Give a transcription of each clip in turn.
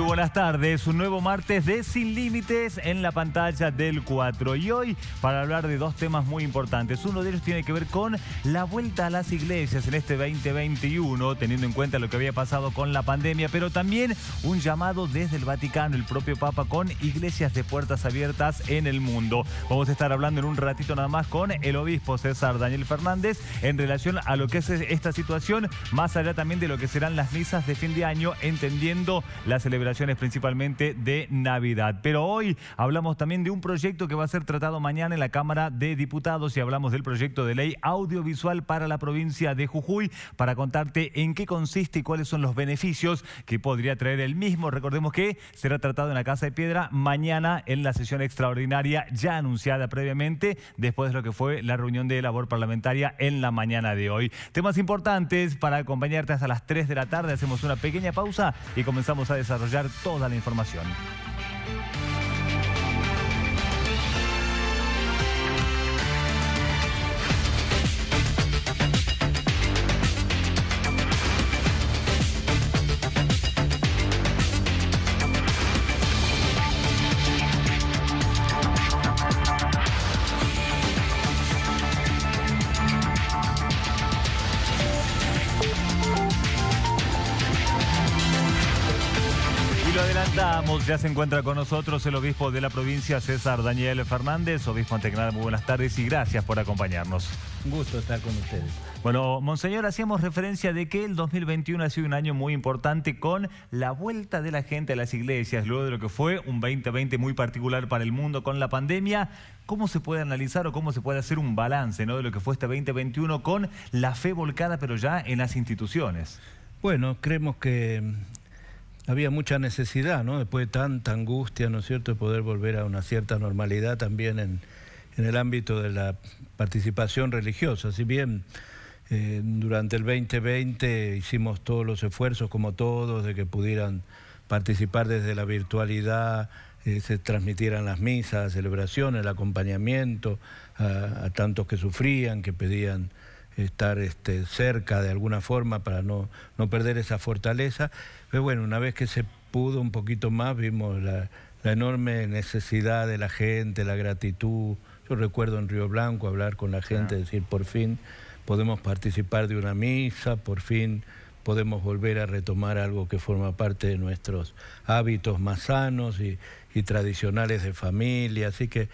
Muy buenas tardes, un nuevo martes de Sin Límites en la pantalla del 4 y hoy para hablar de dos temas muy importantes. Uno de ellos tiene que ver con la vuelta a las iglesias en este 2021, teniendo en cuenta lo que había pasado con la pandemia, pero también un llamado desde el Vaticano, el propio Papa, con iglesias de puertas abiertas en el mundo. Vamos a estar hablando en un ratito nada más con el obispo César Daniel Fernández en relación a lo que es esta situación, más allá también de lo que serán las misas de fin de año, entendiendo la celebración celebraciones principalmente de Navidad. Pero hoy hablamos también de un proyecto que va a ser tratado mañana en la Cámara de Diputados y hablamos del proyecto de ley audiovisual para la provincia de Jujuy para contarte en qué consiste y cuáles son los beneficios que podría traer el mismo. Recordemos que será tratado en la Casa de Piedra mañana en la sesión extraordinaria ya anunciada previamente después de lo que fue la reunión de labor parlamentaria en la mañana de hoy. Temas importantes para acompañarte hasta las 3 de la tarde. Hacemos una pequeña pausa y comenzamos a desarrollar toda la información. se encuentra con nosotros el obispo de la provincia, César Daniel Fernández. Obispo nada, muy buenas tardes y gracias por acompañarnos. Un gusto estar con ustedes. Bueno, Monseñor, hacíamos referencia de que el 2021 ha sido un año muy importante con la vuelta de la gente a las iglesias, luego de lo que fue un 2020 muy particular para el mundo con la pandemia. ¿Cómo se puede analizar o cómo se puede hacer un balance de lo que fue este 2021 con la fe volcada, pero ya en las instituciones? Bueno, creemos que había mucha necesidad, ¿no? Después de tanta angustia, ¿no es cierto?, de poder volver a una cierta normalidad también en, el ámbito de la participación religiosa. Si bien eh, durante el 2020 hicimos todos los esfuerzos, como todos, de que pudieran participar desde la virtualidad, eh, se transmitieran las misas, celebraciones, el acompañamiento a, a tantos que sufrían, que pedían estar este, cerca de alguna forma para no, no perder esa fortaleza. Pero bueno, una vez que se pudo un poquito más, vimos la, enorme necesidad de la gente, la gratitud. Yo recuerdo en Río Blanco hablar con la gente, decir, por fin podemos participar de una misa, por fin podemos volver a retomar algo que forma parte de nuestros hábitos más sanos y, tradicionales de familia. Así que,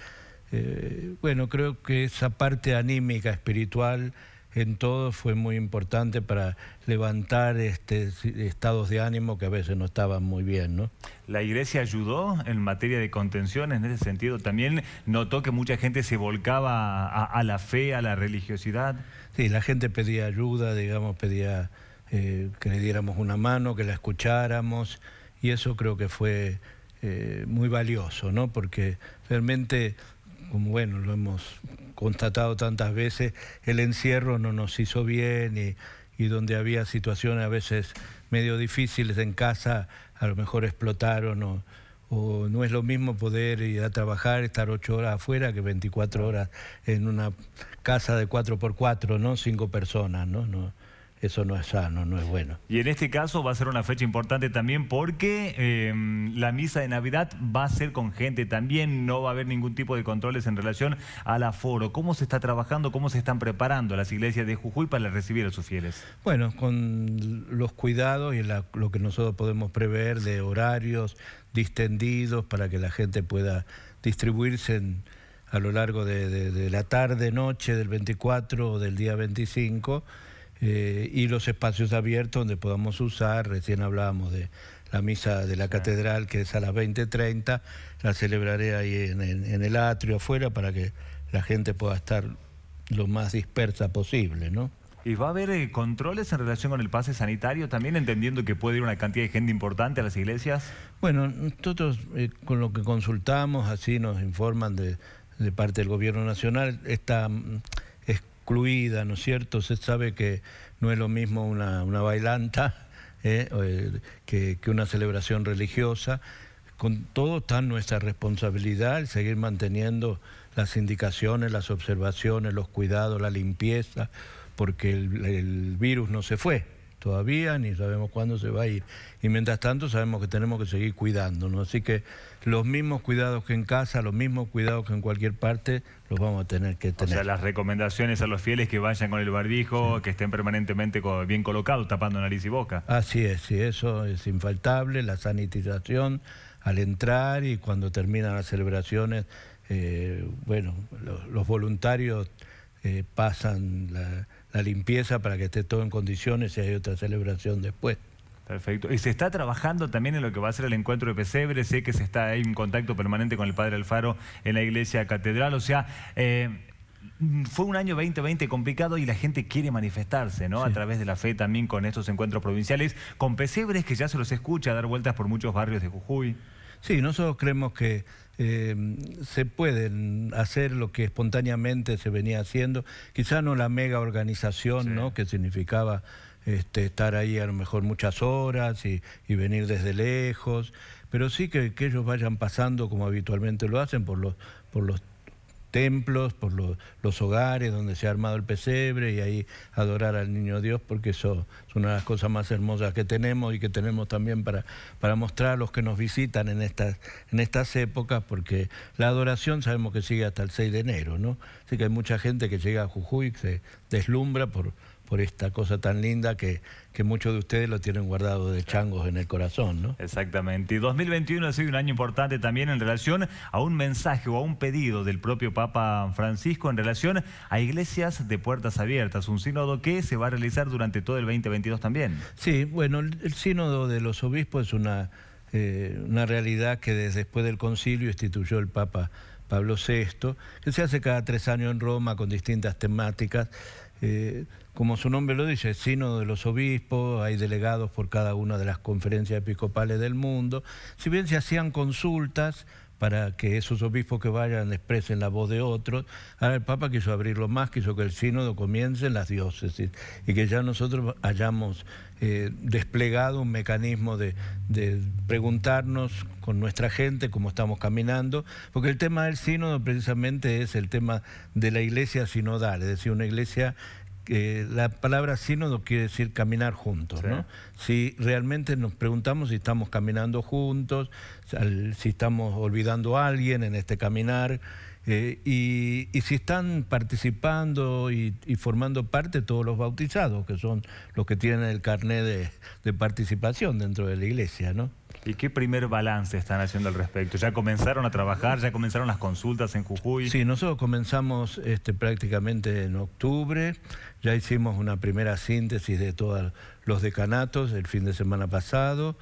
eh, bueno, creo que esa parte anímica, espiritual, en todo fue muy importante para levantar este, estados de ánimo que a veces no estaban muy bien. ¿no? La iglesia ayudó en materia de contenciones, en ese sentido. También notó que mucha gente se volcaba a, la fe, a la religiosidad. Sí, la gente pedía ayuda, digamos, pedía eh, que le diéramos una mano, que la escucháramos. Y eso creo que fue eh, muy valioso, ¿no? Porque realmente como bueno, lo hemos constatado tantas veces, el encierro no nos hizo bien y, y donde había situaciones a veces medio difíciles en casa, a lo mejor explotaron o, no es lo mismo poder ir a trabajar, estar ocho horas afuera que 24 horas en una casa de cuatro por cuatro, no Cinco personas, ¿no? no eso no es sano, no es bueno. Y en este caso va a ser una fecha importante también porque em, la misa de Navidad va a ser con gente también, no va a haber ningún tipo de controles en relación al aforo. ¿Cómo se está trabajando, cómo se están preparando las iglesias de Jujuy para recibir a sus fieles? Bueno, con los cuidados y lo que nosotros podemos prever de horarios distendidos para que la gente pueda distribuirse a lo largo de, de la tarde, noche del 24 o del día 25 eh, y los espacios abiertos donde podamos usar, recién hablábamos de la misa de la catedral que es a las 20.30, la celebraré ahí en, el atrio afuera para que la gente pueda estar lo más dispersa posible, ¿no? ¿Y va a haber eh, controles en relación con el pase sanitario también, entendiendo que puede ir una cantidad de gente importante a las iglesias? Bueno, nosotros eh, con lo que consultamos, así nos informan de, de parte del Gobierno Nacional, está mm, ¿no es cierto? Se sabe que no es lo mismo una, bailanta ¿eh? Eh, que, una celebración religiosa. Con todo está nuestra responsabilidad el seguir manteniendo las indicaciones, las observaciones, los cuidados, la limpieza, porque el virus no se fue todavía, ni sabemos cuándo se va a ir. Y mientras tanto sabemos que tenemos que seguir cuidándonos. Así que los mismos cuidados que en casa, los mismos cuidados que en cualquier parte, los vamos a tener que tener. O sea, las recomendaciones a los fieles que vayan con el barbijo, que estén permanentemente bien colocados, tapando nariz y boca. Así es, sí, eso es infaltable, la sanitización al entrar y cuando terminan las celebraciones, eh, bueno, los, voluntarios eh, pasan la, la limpieza para que esté todo en condiciones y hay otra celebración después. Perfecto. Y se está trabajando también en lo que va a ser el encuentro de Pesebre. Sé que se está en contacto permanente con el Padre Alfaro en la iglesia catedral. O sea, eh, fue un año 2020 complicado y la gente quiere manifestarse, ¿no? A través de la fe también con estos encuentros provinciales, con Pesebres que ya se los escucha dar vueltas por muchos barrios de Jujuy. Sí, nosotros creemos que eh, se pueden hacer lo que espontáneamente se venía haciendo, quizá no la mega organización, ¿no? que significaba este, estar ahí a lo mejor muchas horas y, venir desde lejos, pero sí que, ellos vayan pasando como habitualmente lo hacen por los, por los templos, por los, hogares donde se ha armado el pesebre y ahí adorar al niño Dios, porque eso es una de las cosas más hermosas que tenemos y que tenemos también para, para mostrar a los que nos visitan en estas, en estas épocas, porque la adoración sabemos que sigue hasta el 6 de enero, ¿no? Así que hay mucha gente que llega a Jujuy, y se deslumbra por, por esta cosa tan linda que, que muchos de ustedes lo tienen guardado de changos en el corazón, ¿no? Exactamente. Y 2021 ha sido un año importante también en relación a un mensaje o a un pedido del propio Papa Francisco en relación a iglesias de puertas abiertas, un sínodo que se va a realizar durante todo el 2022 también. Sí, bueno, el sínodo de los obispos es una, eh, una realidad que desde después del concilio instituyó el Papa Pablo VI, que se hace cada tres años en Roma con distintas temáticas. Eh, como su nombre lo dice, sino de los obispos, hay delegados por cada una de las conferencias episcopales del mundo. Si bien se hacían consultas, para que esos obispos que vayan expresen la voz de otros. Ahora el Papa quiso abrirlo más, quiso que el sínodo comience en las diócesis y que ya nosotros hayamos eh, desplegado un mecanismo de, de, preguntarnos con nuestra gente cómo estamos caminando, porque el tema del sínodo precisamente es el tema de la iglesia sinodal, es decir, una iglesia la palabra sínodo quiere decir caminar juntos, ¿no? Si realmente nos preguntamos si estamos caminando juntos, si estamos olvidando a alguien en este caminar, eh, y, si están participando y, formando parte todos los bautizados, que son los que tienen el carnet de, participación dentro de la iglesia, ¿no? ¿Y qué primer balance están haciendo al respecto? ¿Ya comenzaron a trabajar? ¿Ya comenzaron las consultas en Jujuy? Sí, nosotros comenzamos este, prácticamente en octubre. Ya hicimos una primera síntesis de todos los decanatos el fin de semana pasado.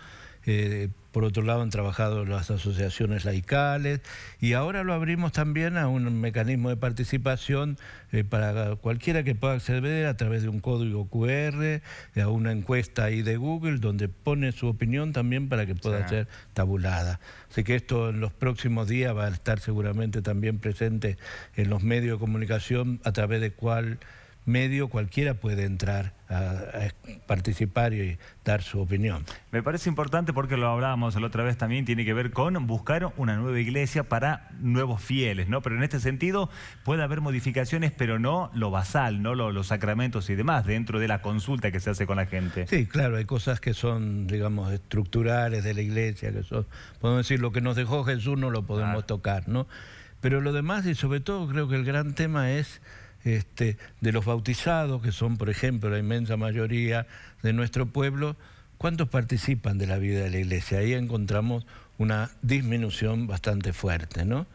Eh, por otro lado han trabajado las asociaciones laicales y ahora lo abrimos también a un mecanismo de participación eh, para cualquiera que pueda acceder a través de un código QR, eh, a una encuesta ahí de Google donde pone su opinión también para que pueda ser tabulada. Así que esto en los próximos días va a estar seguramente también presente en los medios de comunicación a través de cual medio cualquiera puede entrar a, participar y dar su opinión. Me parece importante porque lo hablábamos la otra vez también, tiene que ver con buscar una nueva iglesia para nuevos fieles, ¿no? Pero en este sentido puede haber modificaciones, pero no lo basal, ¿no? los sacramentos y demás, dentro de la consulta que se hace con la gente. Sí, claro, hay cosas que son, digamos, estructurales de la iglesia, que son, podemos decir, lo que nos dejó Jesús no lo podemos tocar, ¿no? Pero lo demás, y sobre todo creo que el gran tema es este, de los bautizados, que son, por ejemplo, la inmensa mayoría de nuestro pueblo, ¿cuántos participan de la vida de la iglesia? Ahí encontramos una disminución bastante fuerte, ¿no?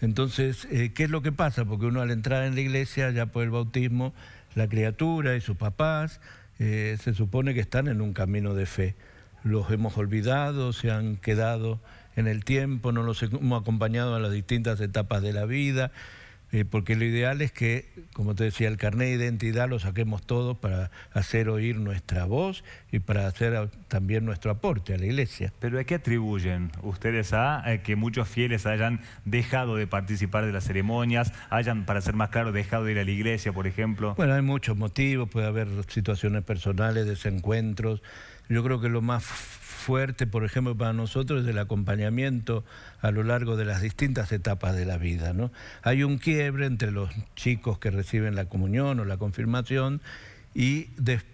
Entonces, eh, ¿qué es lo que pasa? Porque uno al entrar en la iglesia, ya por el bautismo, la criatura y sus papás eh, se supone que están en un camino de fe. Los hemos olvidado, se han quedado en el tiempo, no los hemos acompañado a las distintas etapas de la vida eh, porque lo ideal es que, como te decía, el carnet de identidad lo saquemos todos para hacer oír nuestra voz y para hacer ah, también nuestro aporte a la iglesia. ¿Pero a qué atribuyen ustedes a eh, que muchos fieles hayan dejado de participar de las ceremonias, hayan, para ser más claro, dejado de ir a la iglesia, por ejemplo? Bueno, hay muchos motivos, puede haber situaciones personales, desencuentros. Yo creo que lo más fuerte, por ejemplo, para nosotros es el acompañamiento a lo largo de las distintas etapas de la vida. ¿no? Hay un quiebre entre los chicos que reciben la comunión o la confirmación y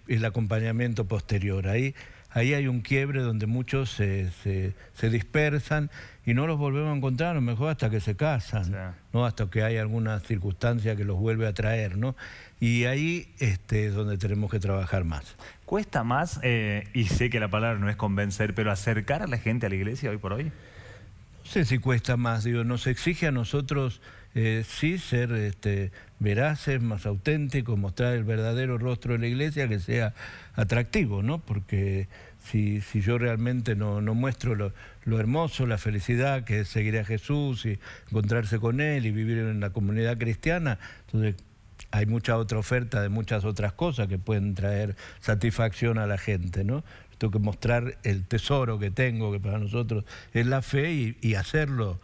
el acompañamiento posterior. Ahí ahí hay un quiebre donde muchos se, dispersan y no los volvemos a encontrar, a lo mejor hasta que se casan, ¿no? hasta que hay alguna circunstancia que los vuelve a traer. ¿no? Y ahí este, es donde tenemos que trabajar más. ¿Cuesta más, eh, y sé que la palabra no es convencer, pero acercar a la gente a la iglesia hoy por hoy? No sé si cuesta más, digo, nos exige a nosotros eh, sí ser este, veraces, más auténticos, mostrar el verdadero rostro de la iglesia que sea atractivo, ¿no? Porque si, yo realmente no, muestro lo, hermoso, la felicidad que es seguir a Jesús y encontrarse con Él y vivir en la comunidad cristiana, entonces hay mucha otra oferta de muchas otras cosas que pueden traer satisfacción a la gente, ¿no? tengo que mostrar el tesoro que tengo, que para nosotros es la fe, y hacerlo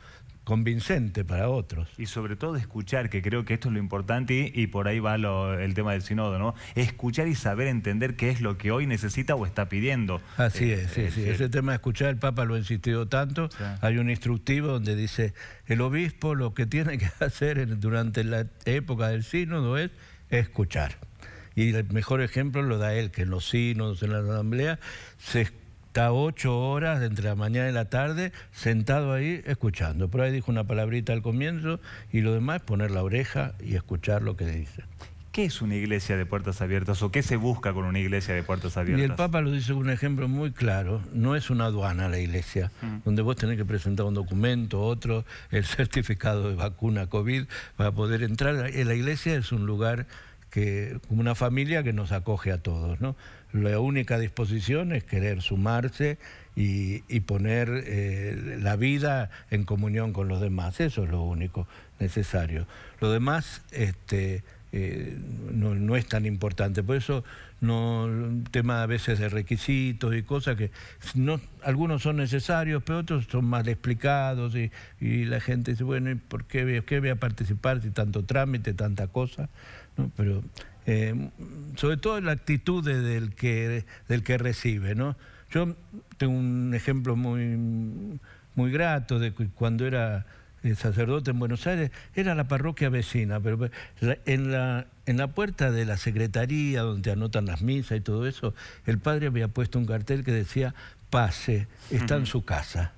convincente para otros. Y sobre todo escuchar, que creo que esto es lo importante y, por ahí va el tema del sinodo, ¿no? Escuchar y saber entender qué es lo que hoy necesita o está pidiendo. Así eh, es, eh, ese tema de escuchar, el Papa lo ha insistido tanto, hay un instructivo donde dice, el obispo lo que tiene que hacer durante la época del sínodo es escuchar. Y el mejor ejemplo lo da él, que en los sínodos, en la asamblea, se escucha está ocho horas entre la mañana y la tarde sentado ahí escuchando. pero ahí dijo una palabrita al comienzo y lo demás es poner la oreja y escuchar lo que dice. ¿Qué es una iglesia de puertas abiertas o qué se busca con una iglesia de puertas abiertas? Y el Papa lo dice con un ejemplo muy claro, no es una aduana la iglesia, mm. donde vos tenés que presentar un documento, otro, el certificado de vacuna COVID para poder entrar. La iglesia es un lugar ...como una familia que nos acoge a todos. La única disposición es querer sumarse y, poner eh, la vida en comunión con los demás. Eso es lo único necesario. Lo demás este, eh, no, es tan importante. Por eso no un tema a veces de requisitos y cosas que no, algunos son necesarios, pero otros son mal explicados y, la gente dice, bueno, ¿y por qué, qué voy a participar si tanto trámite, tanta cosa? ¿no? Pero eh, sobre todo la actitud del, que, del que recibe, ¿no? Yo tengo un ejemplo muy, grato de cuando era eh, sacerdote en Buenos Aires, era la parroquia vecina, pero en la, en la puerta de la secretaría donde anotan las misas y todo eso, el padre había puesto un cartel que decía, pase, está en su casa.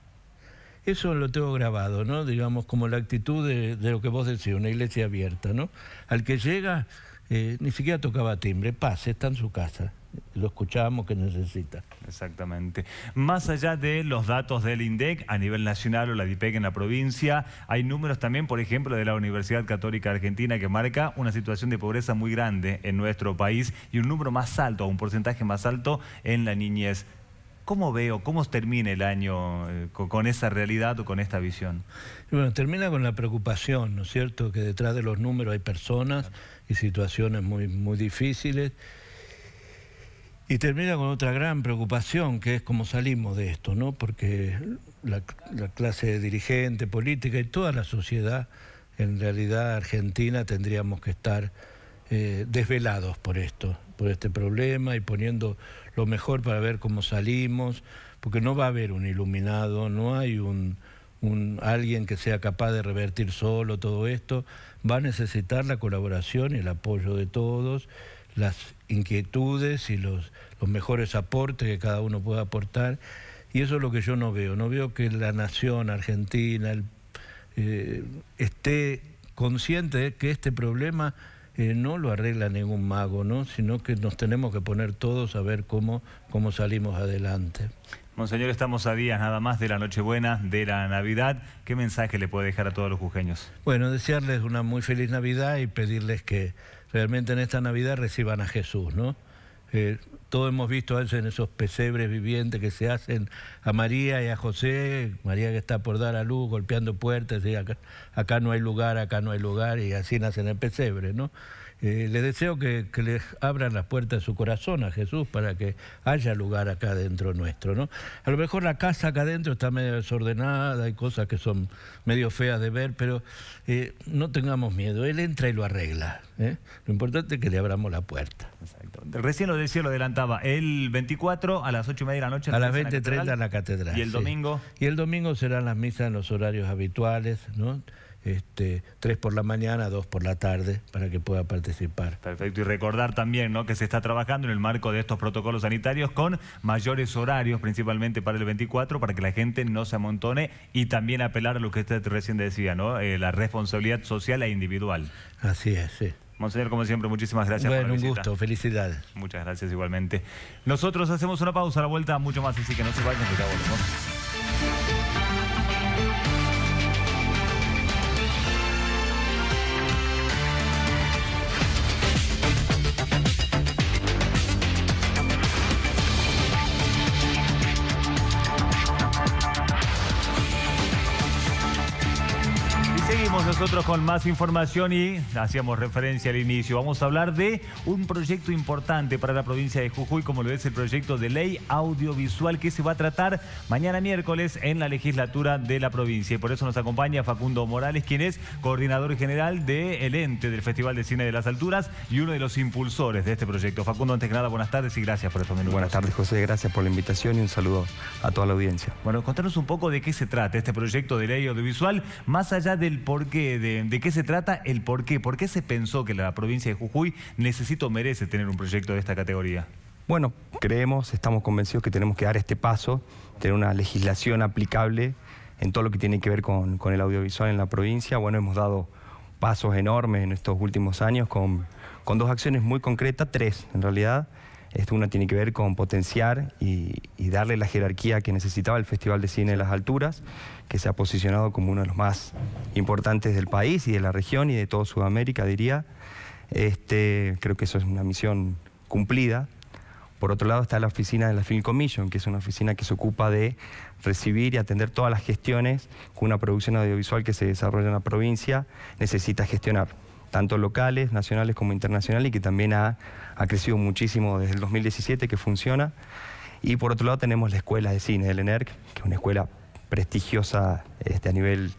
Eso lo tengo grabado, ¿no? Digamos, como la actitud de, lo que vos decís, una iglesia abierta, ¿no? Al que llega, eh, ni siquiera tocaba timbre, pase, está en su casa lo escuchábamos que necesita. Exactamente. Más allá de los datos del INDEC a nivel nacional o la DIPEC en la provincia, hay números también, por ejemplo, de la Universidad Católica Argentina que marca una situación de pobreza muy grande en nuestro país y un número más alto, un porcentaje más alto en la niñez. ¿Cómo veo, cómo termina el año eh, con, esa realidad o con esta visión? Bueno, termina con la preocupación, ¿no es cierto? Que detrás de los números hay personas y situaciones muy, muy difíciles. Y termina con otra gran preocupación, que es cómo salimos de esto, ¿no? Porque la, clase dirigente, política y toda la sociedad, en realidad Argentina, tendríamos que estar eh, desvelados por esto, por este problema y poniendo lo mejor para ver cómo salimos, porque no va a haber un iluminado, no hay un, alguien que sea capaz de revertir solo todo esto, va a necesitar la colaboración y el apoyo de todos, las inquietudes y los, los mejores aportes que cada uno pueda aportar. Y eso es lo que yo no veo. No veo que la nación argentina eh, esté consciente de que este problema eh, no lo arregla ningún mago, ¿no? sino que nos tenemos que poner todos a ver cómo, cómo salimos adelante. Monseñor, estamos a días nada más de la Nochebuena, de la Navidad. ¿Qué mensaje le puede dejar a todos los jujeños? Bueno, desearles una muy feliz Navidad y pedirles que realmente en esta Navidad reciban a Jesús, ¿no? Eh, todos hemos visto a en esos pesebres vivientes que se hacen a María y a José, María que está por dar a luz, golpeando puertas, y acá, acá no hay lugar, acá no hay lugar, y así nacen el pesebre, ¿no? Eh, le deseo que, le les abran las puertas de su corazón a Jesús para que haya lugar acá dentro nuestro, ¿no? A lo mejor la casa acá adentro está medio desordenada, hay cosas que son medio feas de ver, pero eh, no tengamos miedo, Él entra y lo arregla. ¿eh? Lo importante es que le abramos la puerta. Recién lo decía, lo adelantaba, el 24 a las 8 y media de la noche. A las 30 en la catedral. ¿Y el domingo? Y el domingo serán las misas en los horarios habituales, ¿no? este, tres por la mañana, dos por la tarde, para que pueda participar. Perfecto, y recordar también ¿no? que se está trabajando en el marco de estos protocolos sanitarios con mayores horarios, principalmente para el 24, para que la gente no se amontone y también apelar a lo que usted recién decía, ¿no? Eh, la responsabilidad social e individual. Así es, sí. Monseñor, como siempre, muchísimas gracias por la un gusto, felicidades. Muchas gracias igualmente. Nosotros hacemos una pausa la vuelta, mucho más, así que no se vayan, que ya nosotros con más información y hacíamos referencia al inicio. Vamos a hablar de un proyecto importante para la provincia de Jujuy, como lo es el proyecto de ley audiovisual que se va a tratar mañana miércoles en la legislatura de la provincia. Y por eso nos acompaña Facundo Morales, quien es coordinador general del ente del Festival de Cine de las Alturas y uno de los impulsores de este proyecto. Facundo, antes que nada, buenas tardes y gracias por estos minutos. Buenas tardes, José. Gracias por la invitación y un saludo a toda la audiencia. Bueno, contanos un poco de qué se trata este proyecto de ley audiovisual, más allá del por qué de, qué se trata, el por qué. ¿Por qué se pensó que la provincia de Jujuy necesita o merece tener un proyecto de esta categoría? Bueno, creemos, estamos convencidos que tenemos que dar este paso, tener una legislación aplicable en todo lo que tiene que ver con, el audiovisual en la provincia. Bueno, hemos dado pasos enormes en estos últimos años con, con dos acciones muy concretas, tres en realidad, esto una tiene que ver con potenciar y, darle la jerarquía que necesitaba el Festival de Cine de las Alturas, que se ha posicionado como uno de los más importantes del país y de la región y de toda Sudamérica, diría. Este, creo que eso es una misión cumplida. Por otro lado está la oficina de la Film Commission, que es una oficina que se ocupa de recibir y atender todas las gestiones que una producción audiovisual que se desarrolla en la provincia necesita gestionar, tanto locales, nacionales como internacionales, y que también ha ha crecido muchísimo desde el 2017 que funciona. Y por otro lado tenemos la Escuela de Cine del ENERC, que es una escuela prestigiosa este, a nivel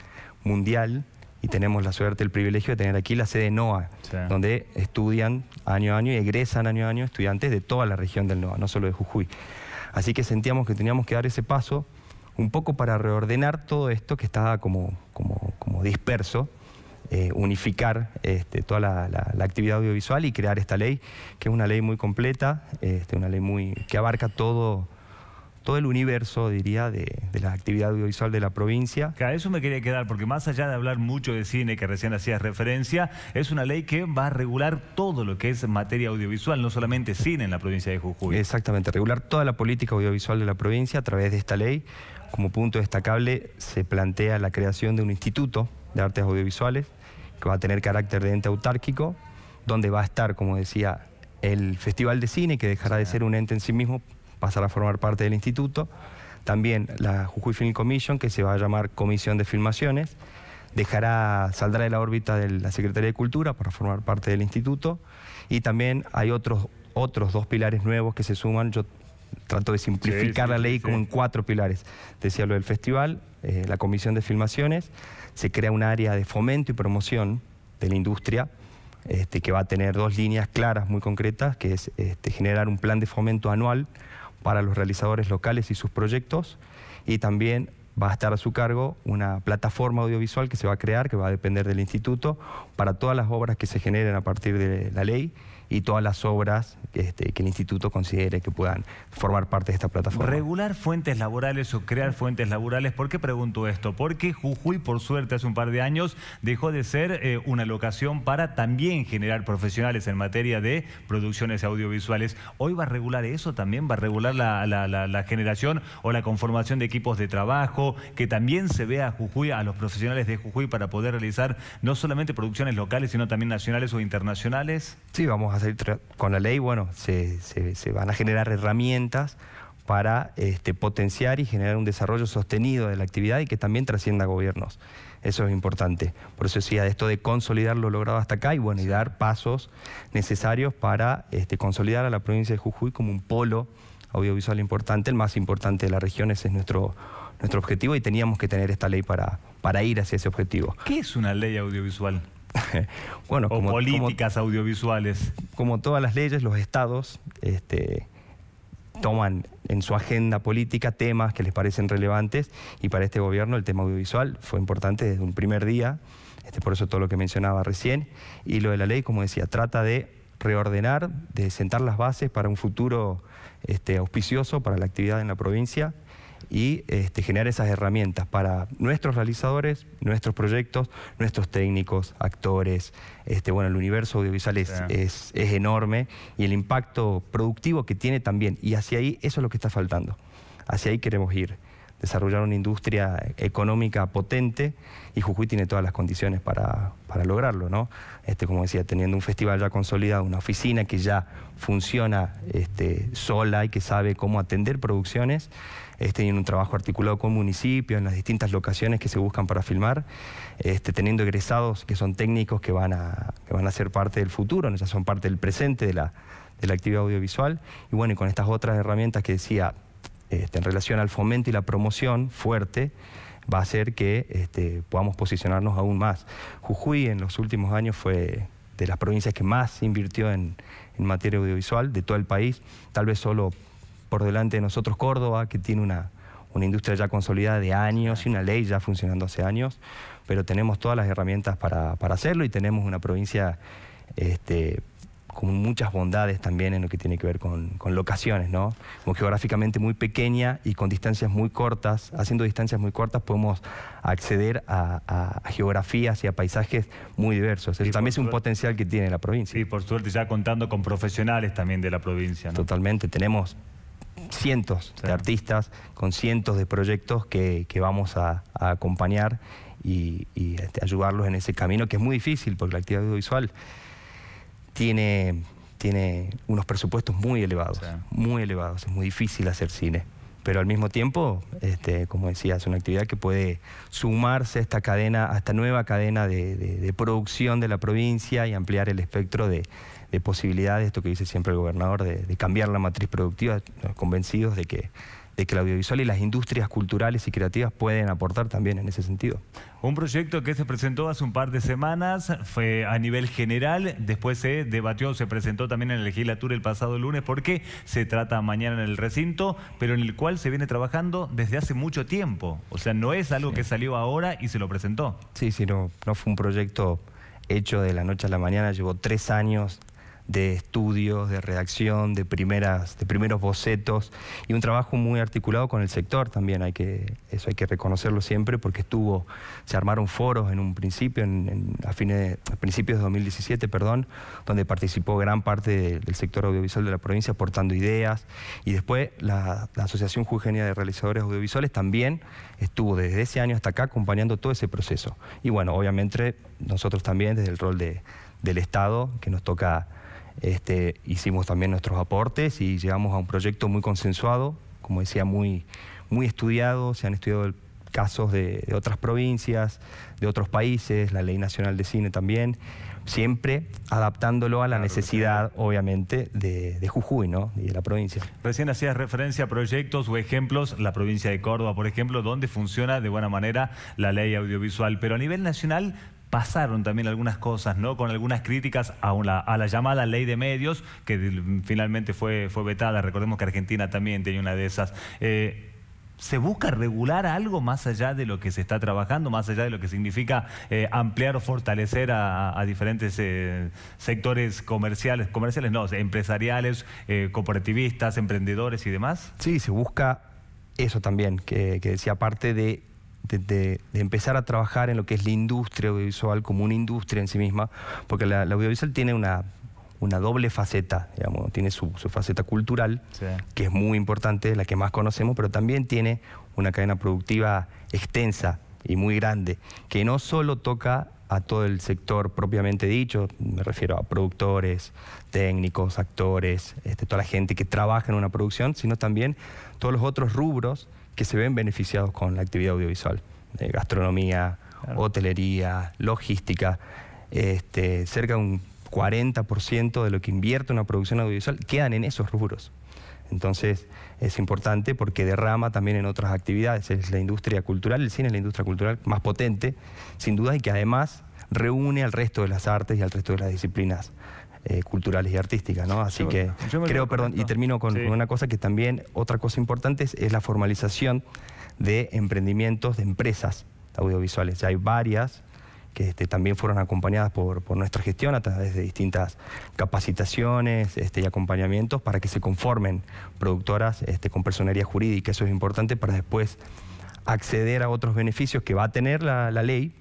mundial. Y tenemos la suerte, el privilegio de tener aquí la sede NOA, donde estudian año a año y egresan año a año estudiantes de toda la región del NOA, no solo de Jujuy. Así que sentíamos que teníamos que dar ese paso un poco para reordenar todo esto que estaba como, como, como disperso eh, unificar este, toda la, actividad audiovisual y crear esta ley, que es una ley muy completa, este, una ley muy que abarca todo todo el universo, diría, de, la actividad audiovisual de la provincia. A eso me quería quedar, porque más allá de hablar mucho de cine, que recién hacías referencia, es una ley que va a regular todo lo que es materia audiovisual, no solamente cine en la provincia de Jujuy. Exactamente, regular toda la política audiovisual de la provincia a través de esta ley. Como punto destacable se plantea la creación de un instituto de artes audiovisuales que va a tener carácter de ente autárquico, donde va a estar, como decía, el Festival de Cine, que dejará de ser un ente en sí mismo, pasará a formar parte del instituto. También la Jujuy Film Commission, que se va a llamar Comisión de Filmaciones, dejará, saldrá de la órbita de la Secretaría de Cultura para formar parte del instituto. Y también hay otros, otros dos pilares nuevos que se suman. Yo trato de simplificar la ley como en cuatro pilares. Decía lo del festival, eh, la Comisión de Filmaciones, se crea un área de fomento y promoción de la industria este, que va a tener dos líneas claras muy concretas, que es este, generar un plan de fomento anual para los realizadores locales y sus proyectos, y también va a estar a su cargo una plataforma audiovisual que se va a crear, que va a depender del instituto, para todas las obras que se generen a partir de la ley y todas las obras este, que el instituto considere que puedan formar parte de esta plataforma. Regular fuentes laborales o crear fuentes laborales, ¿por qué pregunto esto? Porque Jujuy, por suerte, hace un par de años dejó de ser eh, una locación para también generar profesionales en materia de producciones audiovisuales. ¿Hoy va a regular eso también? ¿Va a regular la, generación o la conformación de equipos de trabajo? Que también se vea a Jujuy, a los profesionales de Jujuy para poder realizar no solamente producciones locales, sino también nacionales o internacionales. Sí, vamos a salir con la ley, bueno, se, van a generar herramientas para este, potenciar y generar un desarrollo sostenido de la actividad y que también trascienda gobiernos. Eso es importante. Por eso decía, esto de consolidar lo logrado hasta acá y bueno, y dar pasos necesarios para este, consolidar a la provincia de Jujuy como un polo audiovisual importante, el más importante de la región, ese es nuestro, nuestro objetivo y teníamos que tener esta ley para, para ir hacia ese objetivo. ¿Qué es una ley audiovisual? bueno, o políticas audiovisuales. Como todas las leyes, los estados este, toman en su agenda política temas que les parecen relevantes y para este gobierno el tema audiovisual fue importante desde un primer día, este, por eso todo lo que mencionaba recién, y lo de la ley, como decía, trata de reordenar, de sentar las bases para un futuro este, auspicioso para la actividad en la provincia y este, generar esas herramientas para nuestros realizadores, nuestros proyectos, nuestros técnicos, actores. Este, bueno, el universo audiovisual es, enorme y el impacto productivo que tiene también. Y hacia ahí eso es lo que está faltando. Hacia ahí queremos ir. Desarrollar una industria económica potente y Jujuy tiene todas las condiciones para, lograrlo, ¿no? Este, como decía, teniendo un festival ya consolidado, una oficina que ya funciona este, sola y que sabe cómo atender producciones es en un trabajo articulado con municipios, en las distintas locaciones que se buscan para filmar, este, teniendo egresados que son técnicos que van a, van a ser parte del futuro, son parte del presente de la, actividad audiovisual. Y bueno, y con estas otras herramientas que decía, este, en relación al fomento y la promoción fuerte, va a hacer que este, podamos posicionarnos aún más. Jujuy en los últimos años fue de las provincias que más invirtió en, en materia audiovisual de todo el país, tal vez solo por delante de nosotros Córdoba, que tiene una, industria ya consolidada de años y una ley ya funcionando hace años, pero tenemos todas las herramientas para, hacerlo y tenemos una provincia este, con muchas bondades también en lo que tiene que ver con, con, locaciones, ¿no? Como geográficamente muy pequeña y con distancias muy cortas, haciendo distancias muy cortas podemos acceder a, geografías y a paisajes muy diversos. también es un potencial que tiene la provincia. sí por suerte ya contando con profesionales también de la provincia, Totalmente, tenemos cientos de artistas, con cientos de proyectos que, vamos a, acompañar y, este, ayudarlos en ese camino que es muy difícil porque la actividad audiovisual tiene, tiene unos presupuestos muy elevados, muy elevados, es muy difícil hacer cine. Pero al mismo tiempo, este, como decía, es una actividad que puede sumarse a esta cadena, a esta nueva cadena de producción de la provincia y ampliar el espectro de, de posibilidades, esto que dice siempre el gobernador, de, cambiar la matriz productiva, convencidos de que de que audiovisual y las industrias culturales y creativas pueden aportar también en ese sentido. Un proyecto que se presentó hace un par de semanas, fue a nivel general, después se debatió, se presentó también en la legislatura el pasado lunes, porque se trata mañana en el recinto, pero en el cual se viene trabajando desde hace mucho tiempo. O sea, no es algo que salió ahora y se lo presentó. Sí, sí, no fue un proyecto hecho de la noche a la mañana, llevó tres años de estudios, de redacción, de, primeras, de primeros bocetos y un trabajo muy articulado con el sector también, hay que, eso hay que reconocerlo siempre porque estuvo, se armaron foros en un principio, en, a, fines, principios de 2017, perdón, donde participó gran parte del sector audiovisual de la provincia aportando ideas y después la, Asociación Jujeña de Realizadores Audiovisuales también estuvo desde ese año hasta acá acompañando todo ese proceso. Y bueno, obviamente nosotros también desde el rol de, del Estado que nos toca este, hicimos también nuestros aportes y llegamos a un proyecto muy consensuado, como decía, muy, muy estudiado, se han estudiado casos de, otras provincias, de otros países, la Ley Nacional de Cine también, siempre adaptándolo a la necesidad, obviamente, de, Jujuy, ¿no? Y de la provincia. Recién hacías referencia a proyectos o ejemplos, la provincia de Córdoba, por ejemplo, donde funciona de buena manera la ley audiovisual, pero a nivel nacional pasaron también algunas cosas, ¿no? Con algunas críticas a, la llamada ley de medios, que finalmente fue, fue vetada. Recordemos que Argentina también tenía una de esas. Eh, ¿Se busca regular algo más allá de lo que se está trabajando, más allá de lo que significa eh, ampliar o fortalecer a, diferentes eh, sectores comerciales, comerciales no, empresariales, cooperativistas, emprendedores y demás? Sí, se busca eso también, que, que decía, parte de de, empezar a trabajar en lo que es la industria audiovisual como una industria en sí misma, porque la, audiovisual tiene una, doble faceta, tiene su, faceta cultural, que es muy importante, la que más conocemos, pero también tiene una cadena productiva extensa y muy grande, que no solo toca a todo el sector propiamente dicho, me refiero a productores, técnicos, actores, este, toda la gente que trabaja en una producción, sino también todos los otros rubros que se ven beneficiados con la actividad audiovisual. gastronomía, hotelería, logística. Este, cerca de un 40% de lo que invierte una producción audiovisual quedan en esos rubros. Entonces es importante porque derrama también en otras actividades. Es la industria cultural, el cine es la industria cultural más potente, sin duda, y que además reúne al resto de las artes y al resto de las disciplinas eh, culturales y artísticas, ¿no? Así que creo, perdón, y termino con, una cosa que también, otra cosa importante es, la formalización de emprendimientos, de empresas audiovisuales. Ya hay varias que este, también fueron acompañadas por, nuestra gestión a través de distintas capacitaciones este, y acompañamientos para que se conformen productoras este, con personería jurídica. Eso es importante para después acceder a otros beneficios que va a tener la ley,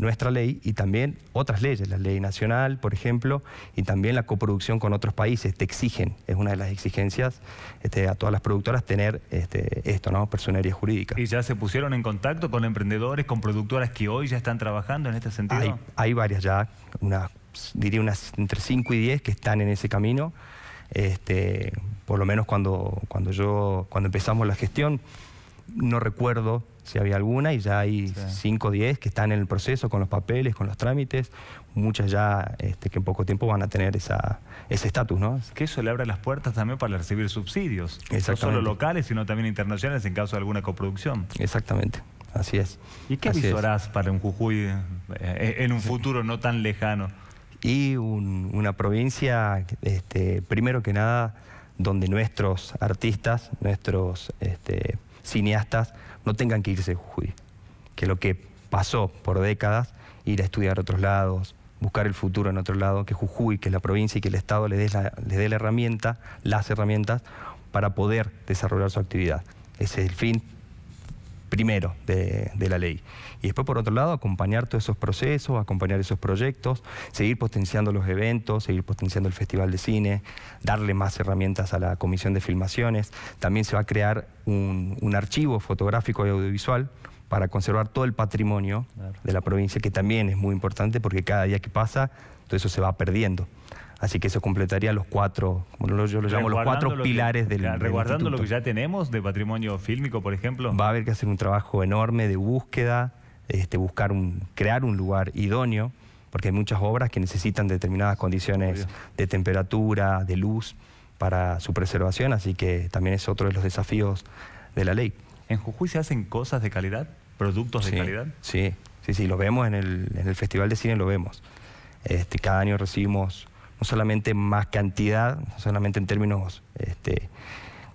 nuestra ley y también otras leyes, la ley nacional, por ejemplo, y también la coproducción con otros países. Te exigen, es una de las exigencias este, a todas las productoras tener este, esto, ¿no? Personería jurídica. ¿Y ya se pusieron en contacto con emprendedores, con productoras que hoy ya están trabajando en este sentido? Hay, varias ya, diría unas entre 5 y 10 que están en ese camino. Este, por lo menos cuando, cuando, yo, cuando empezamos la gestión, no recuerdo si había alguna, y ya hay cinco 5 o 10 que están en el proceso con los papeles, con los trámites, muchas ya este, que en poco tiempo van a tener esa, ese estatus, ¿no? Que eso le abre las puertas también para recibir subsidios, no solo locales, sino también internacionales en caso de alguna coproducción. Exactamente. Así es. ¿Y qué visorás para un Jujuy eh, eh, en un futuro no tan lejano? Y una provincia, este, primero que nada, donde nuestros artistas, nuestros este, cineastas, no tengan que irse de Jujuy, que lo que pasó por décadas, ir a estudiar a otros lados, buscar el futuro en otro lado, que Jujuy, que la provincia y que el Estado le dé les dé la herramienta, las herramientas, para poder desarrollar su actividad. Ese es el fin primero de, la ley. Y después, por otro lado, acompañar todos esos procesos, acompañar esos proyectos, seguir potenciando los eventos, seguir potenciando el Festival de Cine, darle más herramientas a la Comisión de Filmaciones. También se va a crear un archivo fotográfico y audiovisual para conservar todo el patrimonio de la provincia, que también es muy importante porque cada día que pasa, todo eso se va perdiendo. Así que se completaría los cuatro, como yo lo llamo, los cuatro pilares del, del Reguardando lo que ya tenemos de patrimonio fílmico, por ejemplo. Va a haber que hacer un trabajo enorme de búsqueda, este, buscar un, crear un lugar idóneo, porque hay muchas obras que necesitan determinadas condiciones de temperatura, de luz, para su preservación, así que también es otro de los desafíos de la ley. ¿En Jujuy se hacen cosas de calidad? ¿Productos de calidad? Sí, sí, sí, lo vemos en el, Festival de Cine, lo vemos. Este, cada año recibimos no solamente más cantidad, no solamente en términos este,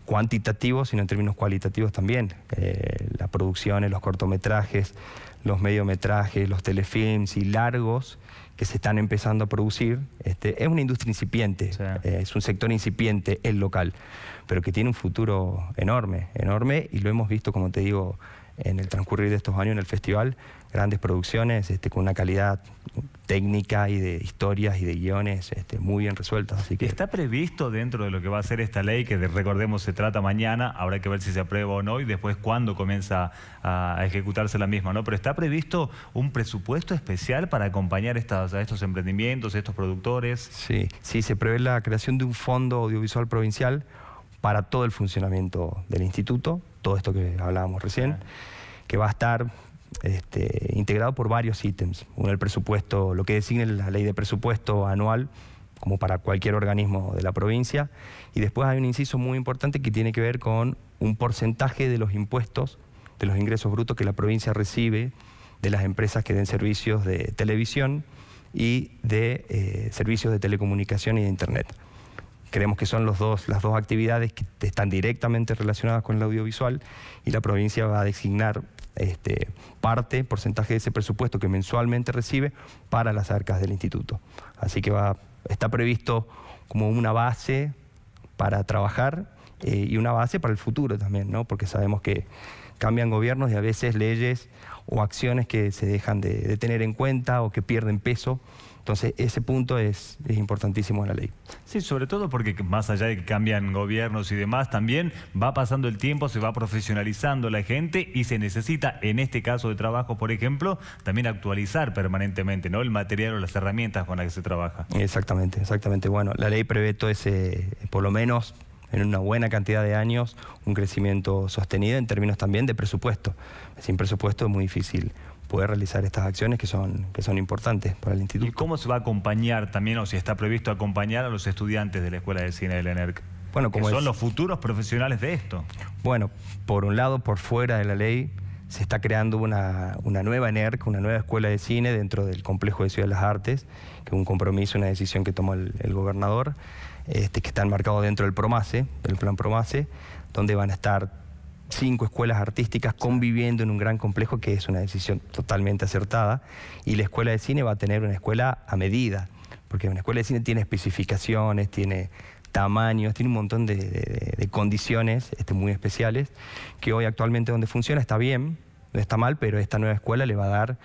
cuantitativos, sino en términos cualitativos también. Eh, las producciones, los cortometrajes, los mediometrajes, los telefilms y largos que se están empezando a producir, este, es una industria incipiente, eh, es un sector incipiente el local, pero que tiene un futuro enorme, enorme, y lo hemos visto, como te digo, en el transcurrir de estos años en el festival, grandes producciones este, con una calidad técnica y de historias y de guiones este, muy bien resueltas. ¿Está previsto dentro de lo que va a ser esta ley, que recordemos se trata mañana, habrá que ver si se aprueba o no y después cuándo comienza a ejecutarse la misma, ¿no? Pero ¿está previsto un presupuesto especial para acompañar a estos emprendimientos, a estos productores? Sí, sí, se prevé la creación de un fondo audiovisual provincial para todo el funcionamiento del instituto, todo esto que hablábamos recién, que va a estar este, integrado por varios ítems. Uno, el presupuesto, lo que designe la ley de presupuesto anual, como para cualquier organismo de la provincia. Y después hay un inciso muy importante que tiene que ver con un porcentaje de los impuestos, de los ingresos brutos que la provincia recibe de las empresas que den servicios de televisión y de eh, servicios de telecomunicación y de Internet. Creemos que son los dos, las dos actividades que están directamente relacionadas con el audiovisual y la provincia va a designar este, parte, porcentaje de ese presupuesto que mensualmente recibe para las arcas del instituto. Así que va, está previsto como una base para trabajar eh, y una base para el futuro también, ¿no? porque sabemos que cambian gobiernos y a veces leyes o acciones que se dejan de tener en cuenta o que pierden peso entonces, ese punto es, importantísimo en la ley. Sí, sobre todo porque más allá de que cambian gobiernos y demás, también va pasando el tiempo, se va profesionalizando la gente y se necesita, en este caso de trabajo, por ejemplo, también actualizar permanentemente ¿no? el material o las herramientas con las que se trabaja. Exactamente, exactamente. Bueno, la ley prevé todo ese, por lo menos en una buena cantidad de años un crecimiento sostenido en términos también de presupuesto. Sin presupuesto es muy difícil poder realizar estas acciones que son, que son importantes para el instituto. ¿Y cómo se va a acompañar también, o si está previsto acompañar a los estudiantes de la Escuela de Cine de la ENERC? Bueno, como son los futuros profesionales de esto. Bueno, por un lado, por fuera de la ley, se está creando una, una, nueva ENERC, una nueva escuela de cine dentro del complejo de Ciudad de las Artes, que es un compromiso, una decisión que tomó el, gobernador, este, que está enmarcado dentro del PROMACE, del plan PROMACE, donde van a estar cinco escuelas artísticas conviviendo en un gran complejo, que es una decisión totalmente acertada, y la escuela de cine va a tener una escuela a medida, porque una escuela de cine tiene especificaciones, tiene tamaños, tiene un montón de, condiciones este, muy especiales, que hoy actualmente donde funciona está bien, no está mal, pero esta nueva escuela le va a dar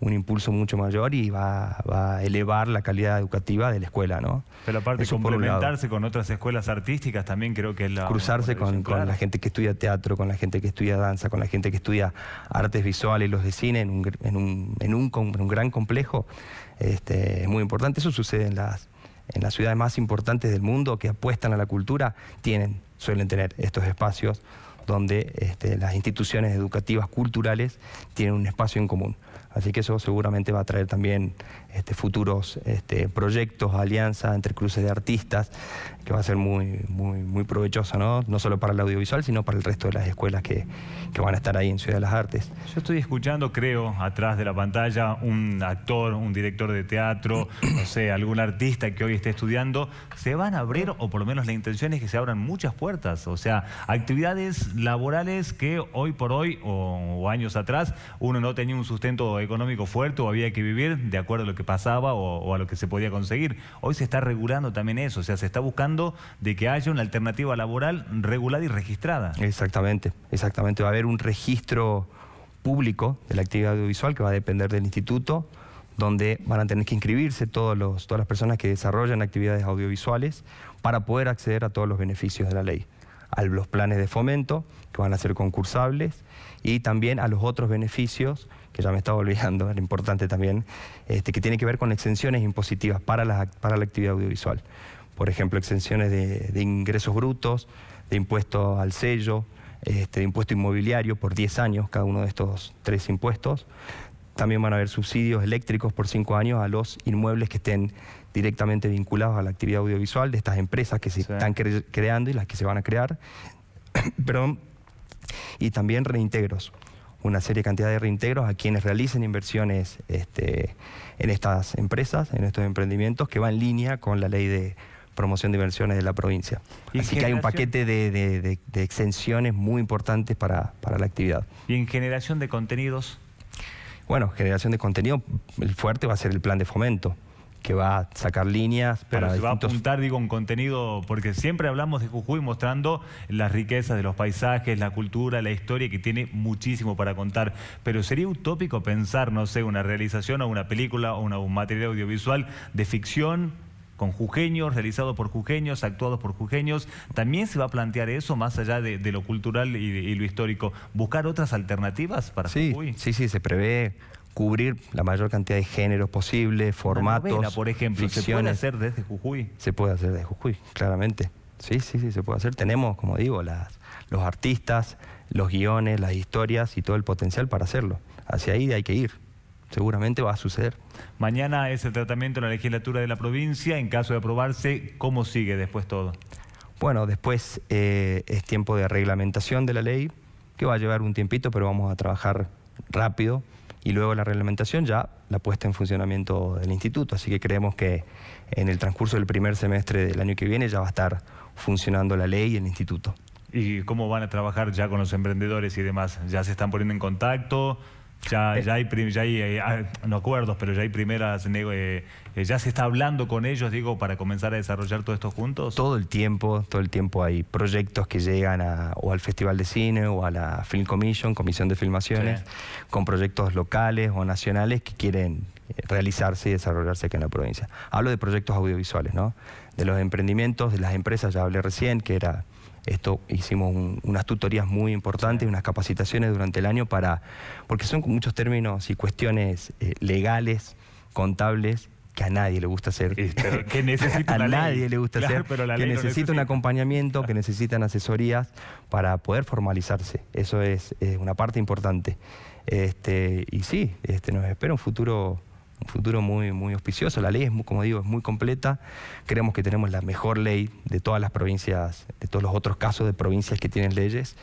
un impulso mucho mayor y va, a elevar la calidad educativa de la escuela, ¿no? Pero aparte complementarse con otras escuelas artísticas también creo que es la... Cruzarse con, la gente que estudia teatro, con la gente que estudia danza, con la gente que estudia artes visuales, los de cine, en un, gran complejo, este, es muy importante. Eso sucede en las, ciudades más importantes del mundo que apuestan a la cultura, tienen, suelen tener estos espacios donde este, las instituciones educativas culturales tienen un espacio en común. Así que eso seguramente va a traer también este, futuros este, proyectos, alianzas entre cruces de artistas, que va a ser muy, muy, muy provechoso, ¿no? no solo para el audiovisual, sino para el resto de las escuelas que, van a estar ahí en Ciudad de las Artes. Yo estoy escuchando, creo, atrás de la pantalla, un actor, un director de teatro, no sé, algún artista que hoy esté estudiando. Se van a abrir, o por lo menos la intención es que se abran muchas puertas, o sea, actividades laborales que hoy por hoy o años atrás uno no tenía un sustento económico fuerte o había que vivir de acuerdo a lo que pasaba o, a lo que se podía conseguir. Hoy se está regulando también eso, o sea, se está buscando de que haya una alternativa laboral regulada y registrada. Exactamente, exactamente. Va a haber un registro público de la actividad audiovisual que va a depender del instituto, donde van a tener que inscribirse todas las personas que desarrollan actividades audiovisuales para poder acceder a todos los beneficios de la ley a los planes de fomento, que van a ser concursables, y también a los otros beneficios que ya me estaba olvidando, era importante también, este, que tiene que ver con exenciones impositivas para la, para la actividad audiovisual. Por ejemplo, exenciones de, ingresos brutos, de impuesto al sello, este, de impuesto inmobiliario por 10 años, cada uno de estos tres impuestos. También van a haber subsidios eléctricos por 5 años a los inmuebles que estén directamente vinculados a la actividad audiovisual de estas empresas que se están creando y las que se van a crear. Perdón. Y también reintegros una de cantidad de reintegros a quienes realicen inversiones este, en estas empresas, en estos emprendimientos, que va en línea con la ley de promoción de inversiones de la provincia. Así que hay un paquete de, exenciones muy importantes para, para, la actividad. ¿Y en generación de contenidos? Bueno, generación de contenido, el fuerte va a ser el plan de fomento que va a sacar líneas. Pero se va a apuntar, digo, un contenido, porque siempre hablamos de Jujuy mostrando las riquezas de los paisajes, la cultura, la historia, que tiene muchísimo para contar. Pero sería utópico pensar, no sé, una realización o una película o un material audiovisual de ficción con jujeños, realizado por jujeños, actuados por jujeños. También se va a plantear eso más allá de, lo cultural y, lo histórico. ¿Buscar otras alternativas para Jujuy? Sí, sí, se prevé cubrir la mayor cantidad de géneros posibles, formatos. por ejemplo, ¿se puede hacer desde Jujuy? Se puede hacer desde Jujuy, claramente. Sí, sí, sí, se puede hacer. Tenemos, como digo, las, los artistas, los guiones, las historias y todo el potencial para hacerlo. Hacia ahí hay que ir. Seguramente va a suceder. Mañana es el tratamiento en la legislatura de la provincia. En caso de aprobarse, ¿cómo sigue después todo? Bueno, después eh, es tiempo de reglamentación de la ley, que va a llevar un tiempito, pero vamos a trabajar rápido y luego la reglamentación ya la puesta en funcionamiento del instituto. Así que creemos que en el transcurso del primer semestre del año que viene ya va a estar funcionando la ley y el instituto. ¿Y cómo van a trabajar ya con los emprendedores y demás? ¿Ya se están poniendo en contacto? Ya, hay, eh, ah, no acuerdos, pero ya hay primeras, eh, eh, ya se está hablando con ellos, digo, para comenzar a desarrollar todo esto juntos. Todo el tiempo, todo el tiempo hay proyectos que llegan o al Festival de Cine o a la Film Commission, Comisión de Filmaciones, con proyectos locales o nacionales que quieren realizarse y desarrollarse aquí en la provincia. Hablo de proyectos audiovisuales, ¿no? De los emprendimientos, de las empresas, ya hablé recién, que era esto hicimos unas tutorías muy importantes, unas capacitaciones durante el año para, porque son muchos términos y cuestiones eh, legales, contables que a nadie le gusta hacer. que necesita nadie le gusta hacer. un acompañamiento, que necesitan asesorías para poder formalizarse. Eso es, una parte importante. Este, y sí, este, nos espera un futuro un futuro muy, muy auspicioso. La ley es, muy, como digo, es muy completa. Creemos que tenemos la mejor ley de todas las provincias, de todos los otros casos de provincias que tienen leyes.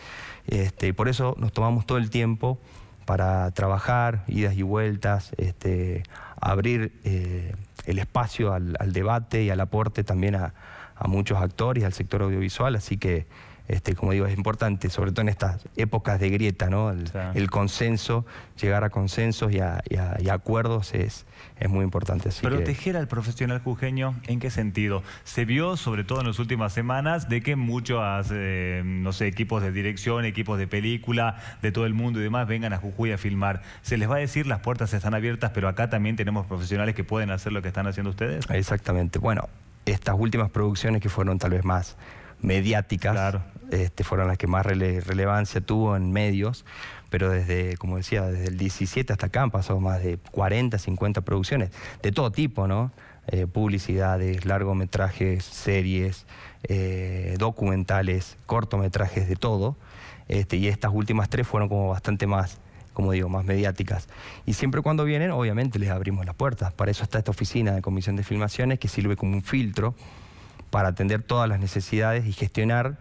Este, y por eso nos tomamos todo el tiempo para trabajar, idas y vueltas, este, abrir eh, el espacio al, debate y al aporte también a, a muchos actores, al sector audiovisual. Así que este, como digo, es importante, sobre todo en estas épocas de grieta, ¿no? El, consenso, llegar a consensos y a, acuerdos es, es muy importante. Proteger al profesional jujeño, ¿en qué sentido? Se vio, sobre todo en las últimas semanas, de que muchos, eh, no sé, equipos de dirección, equipos de película, de todo el mundo y demás, vengan a Jujuy a filmar. Se les va a decir, las puertas están abiertas, pero acá también tenemos profesionales que pueden hacer lo que están haciendo ustedes. Exactamente. Bueno, estas últimas producciones que fueron tal vez más mediáticas este, fueron las que más relevancia tuvo en medios, pero desde, como decía, desde el 17 hasta acá han pasado más de 40, 50 producciones, de todo tipo, ¿no? Eh, publicidades, largometrajes, series, eh, documentales, cortometrajes, de todo. Este, y estas últimas tres fueron como bastante más, como digo, más mediáticas. Y siempre cuando vienen, obviamente les abrimos las puertas. Para eso está esta oficina de comisión de filmaciones que sirve como un filtro para atender todas las necesidades y gestionar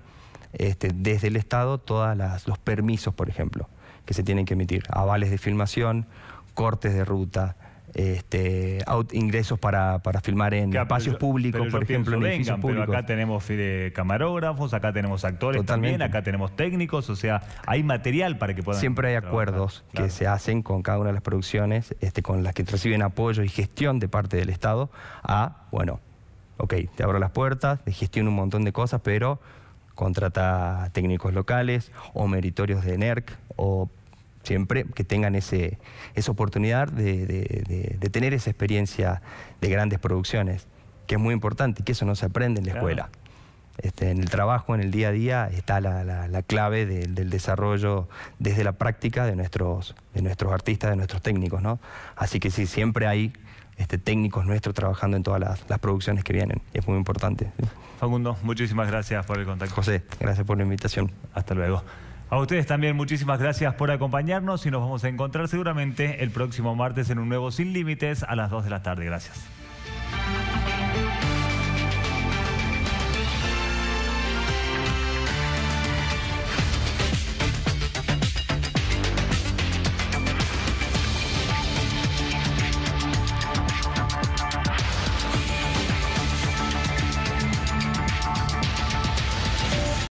este, desde el Estado todos los permisos, por ejemplo, que se tienen que emitir, avales de filmación, cortes de ruta, este, ingresos para, para, filmar en espacios públicos, por ejemplo, en edificios públicos. acá tenemos camarógrafos, acá tenemos actores también, acá tenemos técnicos, o sea, hay material para que puedan. Siempre hay acuerdos que se hacen con cada una de las producciones, este, con las que reciben apoyo y gestión de parte del Estado a, bueno, ok, te abro las puertas, gestiono un montón de cosas, pero contrata técnicos locales o meritorios de NERC o siempre que tengan ese, esa oportunidad de, tener esa experiencia de grandes producciones, que es muy importante y que eso no se aprende en la escuela. Este, en el trabajo, en el día a día, está la, clave del, desarrollo desde la práctica de nuestros, de nuestros artistas, de nuestros técnicos. Así que sí, siempre hay este, técnicos nuestros trabajando en todas las, producciones que vienen. Es muy importante. Facundo, muchísimas gracias por el contacto. José, gracias por la invitación. Hasta luego. A ustedes también muchísimas gracias por acompañarnos y nos vamos a encontrar seguramente el próximo martes en un nuevo Sin Límites a las 2 de la tarde. Gracias.